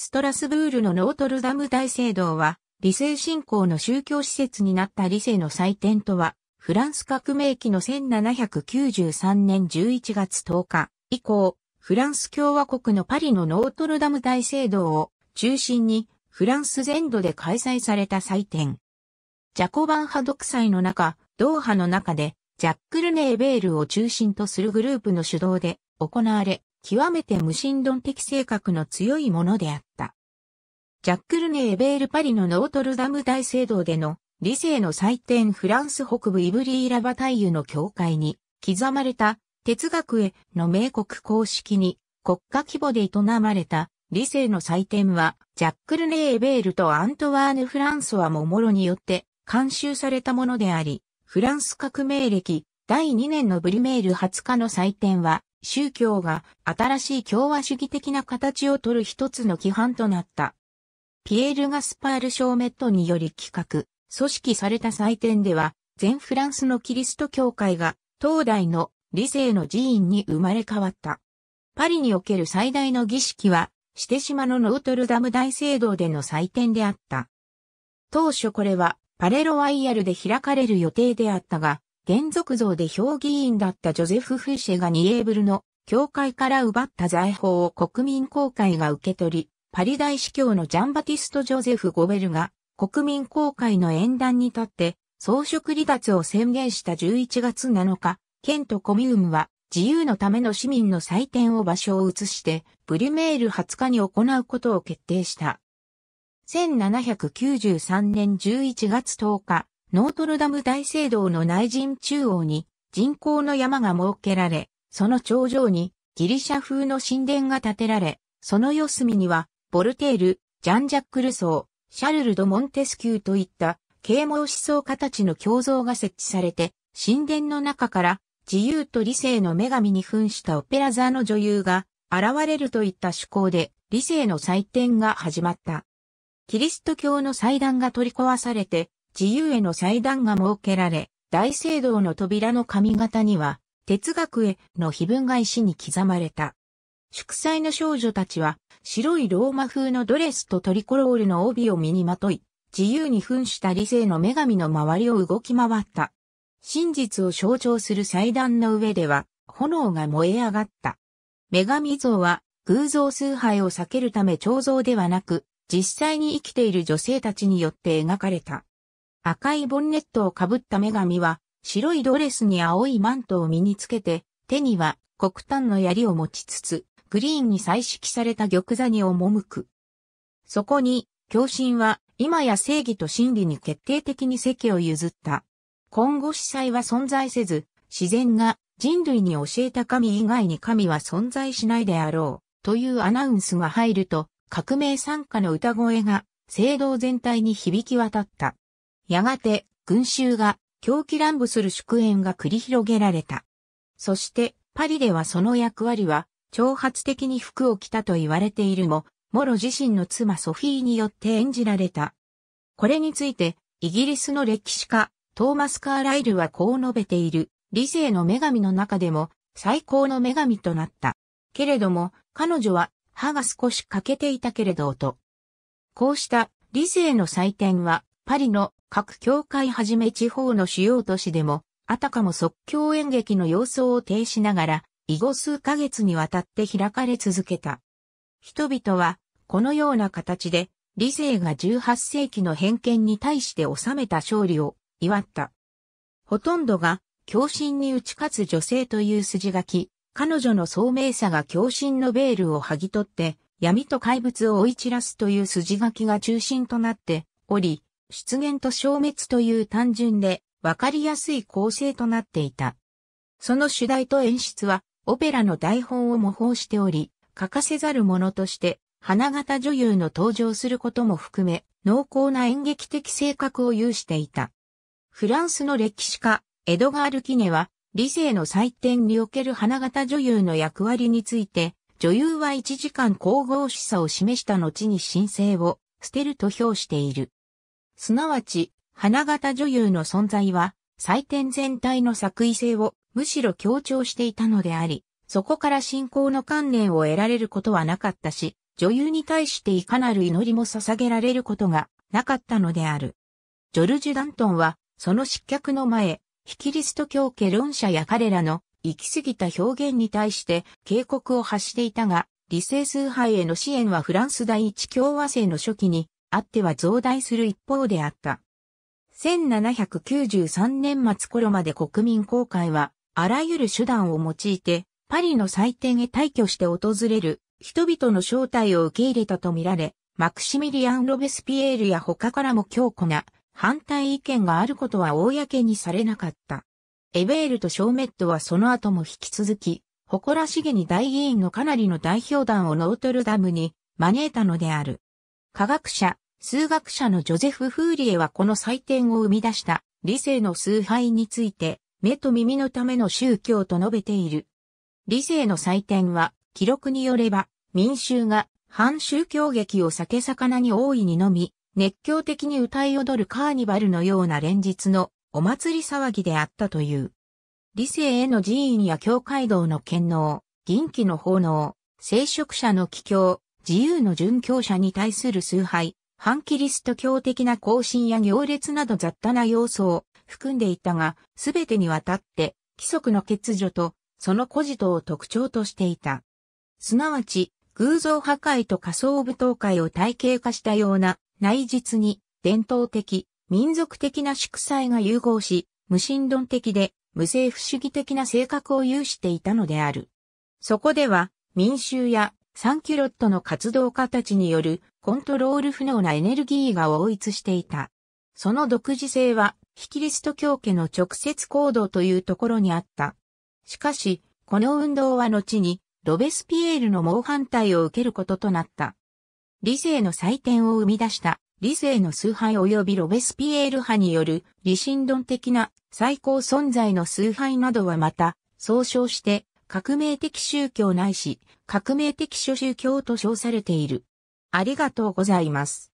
ストラスブールのノートルダム大聖堂は、理性信仰の宗教施設になった理性の祭典とは、フランス革命期の1793年11月10日以降、フランス共和国のパリのノートルダム大聖堂を中心に、フランス全土で開催された祭典。ジャコバン派独裁の中、ドーハの中で、ジャックルネーベールを中心とするグループの主導で行われ、極めて無神論的性格の強いものであった。ジャックルネー・ベール・パリのノートルダム大聖堂での理性の祭典フランス北部イブリー・ラバタイユの教会に刻まれた哲学への名国公式に国家規模で営まれた理性の祭典はジャックルネー・ベールとアントワーヌ・フランソワ・モモロによって監修されたものであり、フランス革命歴第2年のブリメール20日の祭典は宗教が新しい共和主義的な形をとる一つの規範となった。ピエール・ガスパール・ショーメットにより企画、組織された祭典では、全フランスのキリスト教会が、東大の理性の寺院に生まれ変わった。パリにおける最大の儀式は、してマのノートルダム大聖堂での祭典であった。当初これは、パレロワイヤルで開かれる予定であったが、原族像で評議員だったジョゼフ・フィシェがニエーブルの教会から奪った財宝を国民公会が受け取り、パリ大司教のジャンバティスト・ジョゼフ・ゴベルが国民公会の演壇に立って装飾離脱を宣言した11月7日、県とコミウムは自由のための市民の祭典を場所を移して、ブリュメール20日に行うことを決定した。1793年11月10日、ノートルダム大聖堂の内陣中央に人工の山が設けられ、その頂上にギリシャ風の神殿が建てられ、その四隅には、ボルテール、ジャン・ジャック・ルソー、シャルル・ド・モンテスキューといった、啓蒙思想家たちの胸像が設置されて、神殿の中から自由と理性の女神に扮したオペラ座の女優が現れるといった趣向で理性の祭典が始まった。キリスト教の祭壇が取り壊されて自由への祭壇が設けられ、大聖堂の扉の髪型には、哲学への碑文が石に刻まれた。祝祭の少女たちは、白いローマ風のドレスとトリコロールの帯を身にまとい、自由に扮した理性の女神の周りを動き回った。真実を象徴する祭壇の上では、炎が燃え上がった。女神像は、偶像崇拝を避けるため彫像ではなく、実際に生きている女性たちによって描かれた。赤いボンネットをかぶった女神は、白いドレスに青いマントを身につけて、手には黒炭の槍を持ちつつ、グリーンに彩色された玉座に赴く。そこに、狂神は、今や正義と真理に決定的に席を譲った。今後司祭は存在せず、自然が人類に教えた神以外に神は存在しないであろう、というアナウンスが入ると、革命参加の歌声が、聖堂全体に響き渡った。やがて、群衆が狂気乱舞する祝宴が繰り広げられた。そして、パリではその役割は、挑発的に服を着たと言われているも、モロ自身の妻ソフィーによって演じられた。これについて、イギリスの歴史家、トーマス・カーライルはこう述べている、理性の女神の中でも、最高の女神となった。けれども、彼女は、歯が少し欠けていたけれどと。こうした理性の祭典は、パリの各教会はじめ地方の主要都市でも、あたかも即興演劇の様相を呈しながら、以後数ヶ月にわたって開かれ続けた。人々は、このような形で、理性が18世紀の偏見に対して収めた勝利を祝った。ほとんどが、共振に打ち勝つ女性という筋書き、彼女の聡明さが共振のベールを剥ぎ取って、闇と怪物を追い散らすという筋書きが中心となっており、出現と消滅という単純でわかりやすい構成となっていた。その主題と演出はオペラの台本を模倣しており、欠かせざるものとして花形女優の登場することも含め濃厚な演劇的性格を有していた。フランスの歴史家、エドガール・キネは理性の祭典における花形女優の役割について、女優は1時間交合しさを示した後に申請を捨てると評している。すなわち、花形女優の存在は、祭典全体の作為性をむしろ強調していたのであり、そこから信仰の観念を得られることはなかったし、女優に対していかなる祈りも捧げられることがなかったのである。ジョルジュ・ダントンは、その失脚の前、ヒキリスト教家論者や彼らの行き過ぎた表現に対して警告を発していたが、理性崇拝への支援はフランス第一共和制の初期にあっては増大する一方であった。1793年末頃まで国民公会は、あらゆる手段を用いて、パリの祭典へ退去して訪れる人々の招待を受け入れたとみられ、マクシミリアン・ロベスピエールや他からも強固な反対意見があることは公にされなかった。エベールとショーメットはその後も引き続き、誇らしげに大議員のかなりの代表団をノートルダムに招いたのである。科学者、数学者のジョゼフ・フーリエはこの祭典を生み出した理性の崇拝について、目と耳のための宗教と述べている。理性の祭典は、記録によれば、民衆が反宗教劇を酒魚に大いに飲み、熱狂的に歌い踊るカーニバルのような連日のお祭り騒ぎであったという。理性への寺院や教会道の権能、銀器の奉納、聖職者の帰郷、自由の殉教者に対する崇拝、反キリスト教的な行進や行列など雑多な要素を含んでいたが、すべてにわたって規則の欠如とその古事とを特徴としていた。すなわち、偶像破壊と仮想舞踏会を体系化したような内実に伝統的、民族的な祝祭が融合し、無神論的で無政府主義的な性格を有していたのである。そこでは民衆やサンキュロットの活動家たちによるコントロール不能なエネルギーが応一していた。その独自性は、非キリスト教家の直接行動というところにあった。しかし、この運動は後に、ロベスピエールの猛反対を受けることとなった。理性の祭典を生み出した理性の崇拝及びロベスピエール派による理心論的な最高存在の崇拝などはまた、総称して革命的宗教ないし、革命的諸宗教と称されている。ありがとうございます。